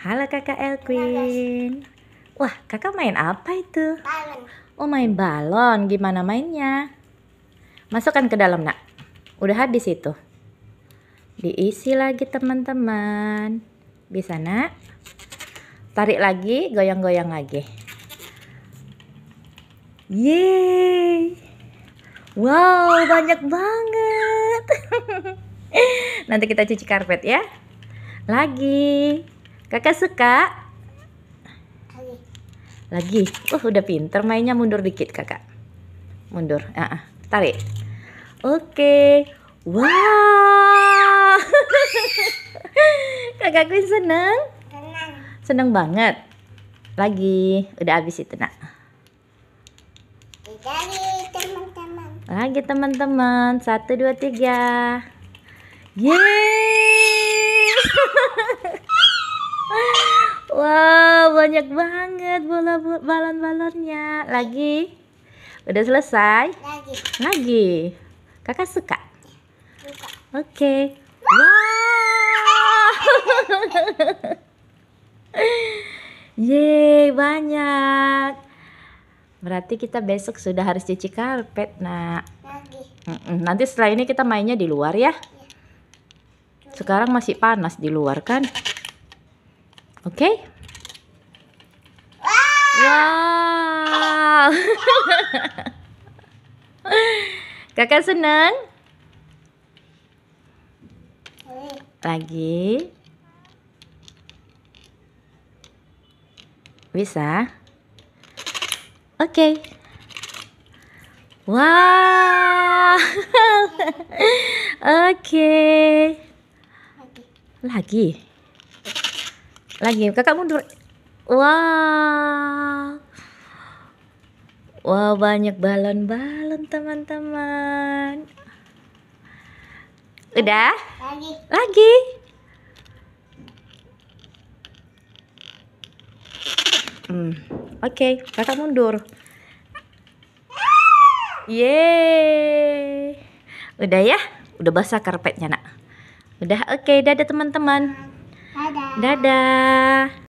Halo kakak Elquin. Wah kakak main apa itu? Balon. Oh main balon. Gimana mainnya? Masukkan ke dalam nak. Udah habis itu. Diisi lagi teman-teman. Bisa nak? Tarik lagi, goyang-goyang lagi. Yeay. Wow, banyak banget. Nanti kita cuci karpet ya. Lagi. Kakak suka? Lagi. Uh, udah pinter mainnya mundur dikit, Kakak. Mundur. Uh -uh. Tarik. Oke. Wow. Kakak Queen seneng? Seneng. Seneng banget. Lagi. Udah habis itu, Nak. Lagi teman-teman. Lagi teman-teman. Satu, dua, tiga. Yeay. Wow, banyak banget bola balon-balonnya. Lagi? Udah selesai? Lagi. Lagi. Kakak suka? Suka. Oke. Okay. Wow. Yeay, banyak. Berarti kita besok sudah harus cuci karpet, nak. Lagi. Nanti setelah ini kita mainnya di luar ya. Iya. Sekarang masih panas di luar kan? Oke? Okay? Wow. Kakak senang? Lagi. Bisa? Oke. Okay. Wow. Oke. Okay. Lagi. Lagi. Kakak mundur. Wow. Wow, banyak balon-balon teman-teman. Udah? Lagi. Lagi. Hmm. Oke, okay. kakak mundur. Yeay. Udah ya? Udah basah karpetnya, Nak. Udah oke, okay. dadah teman-teman. Dadah. Dadah.